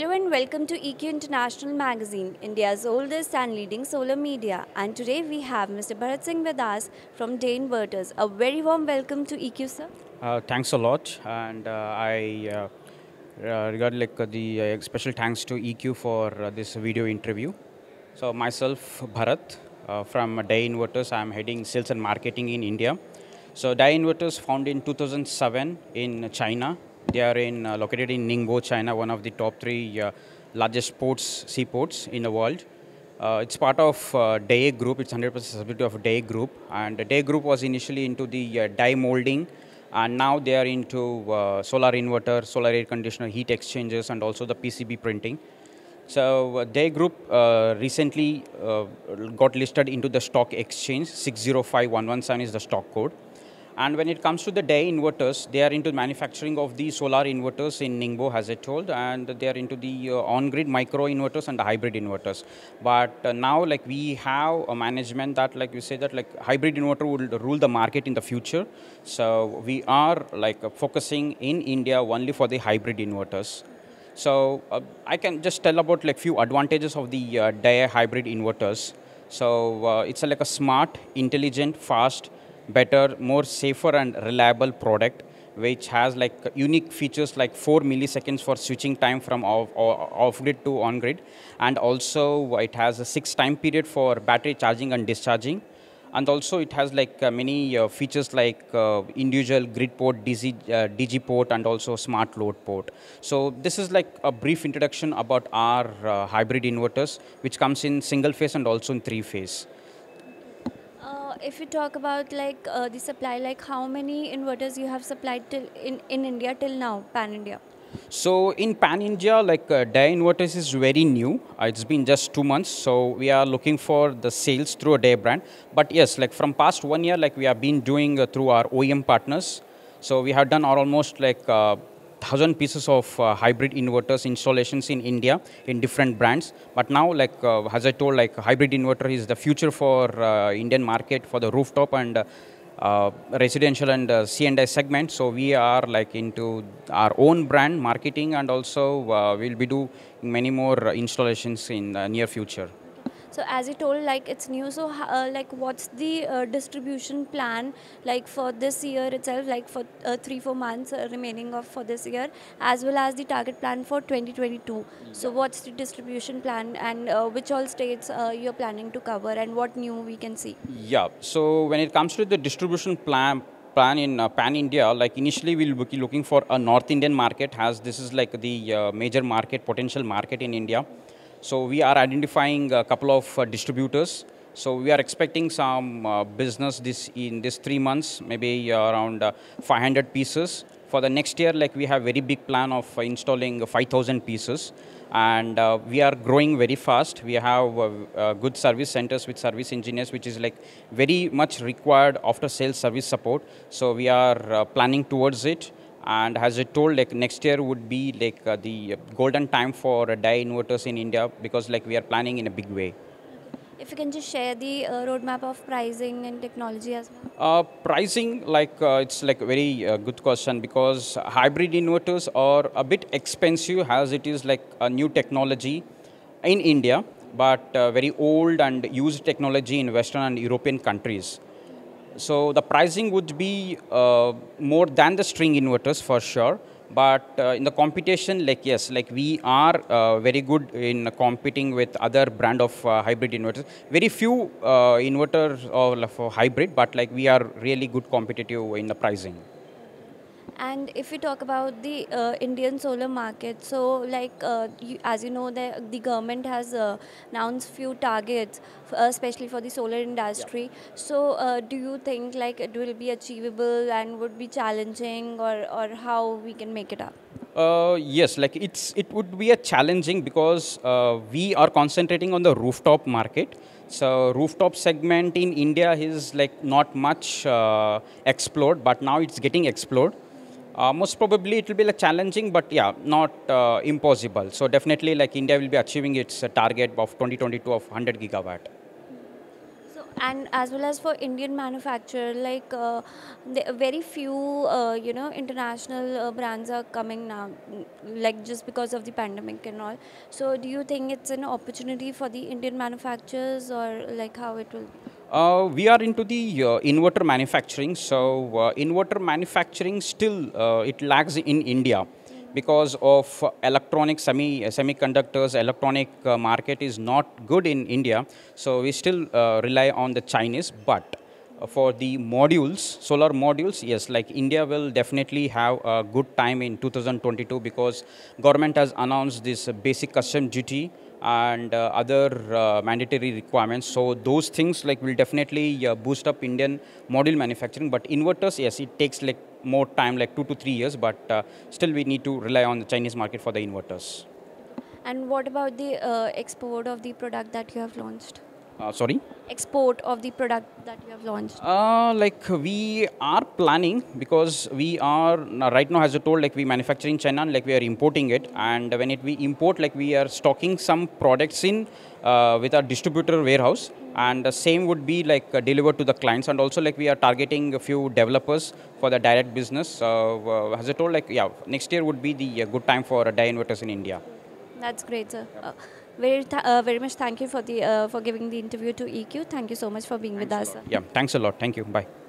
Hello and welcome to EQ International Magazine, India's oldest and leading solar media. And today we have Mr. Bharat Singh Vedas from Day Inverters. A very warm welcome to EQ, sir. Uh, thanks a lot, and uh, I uh, uh regard like uh, the uh, special thanks to EQ for this video interview. So myself, Bharat, from Day Inverters, I am heading sales and marketing in India. So Day Inverters founded in 2007 in China they are in, uh, located in Ningbo, China, one of the top three uh, largest ports, seaports in the world. Uh, it's part of uh, Group, it's 100% subsidiary of DAE Group. And DAE Group was initially into the uh, die molding, and now they are into uh, solar inverter, solar air conditioner, heat exchangers, and also the PCB printing. So uh, group uh, recently uh, got listed into the stock exchange. 605117 is the stock code. And when it comes to the day inverters, they are into manufacturing of the solar inverters in Ningbo, as I told, and they are into the uh, on-grid micro inverters and the hybrid inverters. But uh, now, like we have a management that, like you say, that like hybrid inverter will rule the market in the future. So we are like uh, focusing in India only for the hybrid inverters. So uh, I can just tell about like few advantages of the uh, hybrid inverters. So uh, it's like a smart, intelligent, fast, better, more safer and reliable product which has like unique features like 4 milliseconds for switching time from off, off grid to on grid and also it has a 6 time period for battery charging and discharging and also it has like uh, many uh, features like uh, individual grid port, DG port and also smart load port. So this is like a brief introduction about our hybrid inverters which comes in single phase and also in three phase if you talk about like uh, the supply, like how many inverters you have supplied till in, in India till now, pan India? So in Pan India, like uh, Inverters is very new. Uh, it's been just two months, so we are looking for the sales through a day brand. But yes, like from past one year, like we have been doing uh, through our OEM partners. So we have done almost like uh, thousand pieces of uh, hybrid inverters installations in India in different brands. But now, like uh, as I told, like hybrid inverter is the future for uh, Indian market for the rooftop and uh, residential and uh, C&I segment. So we are like into our own brand marketing, and also uh, we'll be doing many more installations in the near future. So as you told, like it's new. So uh, like what's the uh, distribution plan like for this year itself, like for uh, three four months uh, remaining of for this year, as well as the target plan for 2022. Mm -hmm. So what's the distribution plan and uh, which all states uh, you're planning to cover and what new we can see? Yeah. So when it comes to the distribution plan plan in uh, pan India, like initially we'll be looking for a North Indian market Has this is like the uh, major market, potential market in India. So we are identifying a couple of uh, distributors. So we are expecting some uh, business this in this three months, maybe uh, around 500 pieces. For the next year, like we have very big plan of installing 5,000 pieces and uh, we are growing very fast. We have uh, uh, good service centers with service engineers, which is like very much required after sales service support. So we are planning towards it and has it told like next year would be like uh, the uh, golden time for uh, die inverters in India because like we are planning in a big way. If you can just share the uh, roadmap of pricing and technology as well. Uh, pricing, like uh, it's like very good question because hybrid inverters are a bit expensive as it is like a new technology in India, but very old and used technology in Western and European countries. So the pricing would be uh, more than the string inverters for sure. But uh, in the competition, like yes, like we are uh, very good in competing with other brand of uh, hybrid inverters. Very few uh, inverters of hybrid, but like we are really good competitive in the pricing. And if we talk about the uh, Indian solar market, so like uh, you, as you know, the, the government has uh, announced few targets, uh, especially for the solar industry. Yeah. So uh, do you think like it will be achievable and would be challenging, or or how we can make it up? Uh, yes, like it's it would be a challenging because we are concentrating on the rooftop market. So rooftop segment in India is like not much explored, but now it's getting explored. Uh, most probably it will be like challenging, but yeah, not uh, impossible. So definitely, like India will be achieving its uh, target of 2022 of 100 gigawatt. So And as well as for Indian manufacturer, like uh, very few, uh, you know, international uh, brands are coming now, mm, like just because of the pandemic and all. So, do you think it's an opportunity for the Indian manufacturers, or like how it will? Be? Uh, we are into the uh, inverter manufacturing. So uh, inverter manufacturing still uh, it lags in India because of electronic semi semiconductors. Electronic uh, market is not good in India, so we still uh, rely on the Chinese. But for the modules, solar modules, yes, like India will definitely have a good time in 2022 because government has announced this basic custom duty and uh, other uh, mandatory requirements. So those things like will definitely uh, boost up Indian module manufacturing. But inverters, yes, it takes like more time, like two to three years. But uh, still, we need to rely on the Chinese market for the inverters. And what about the uh, export of the product that you have launched? Uh, sorry? Export of the product that you have launched? Uh, like we are planning because we are uh, right now, as I told, like we manufacture in China and like we are importing it. And when it we import, like we are stocking some products in uh, with our distributor warehouse. And the same would be like uh, delivered to the clients. And also like we are targeting a few developers for the direct business. Uh, as I told, like yeah, next year would be the good time for uh, die inverters in India. That's great, sir. Yep. Very, uh, very much thank you for the uh, for giving the interview to EQ. Thank you so much for being thanks with us. Yeah, thanks a lot. Thank you. Bye.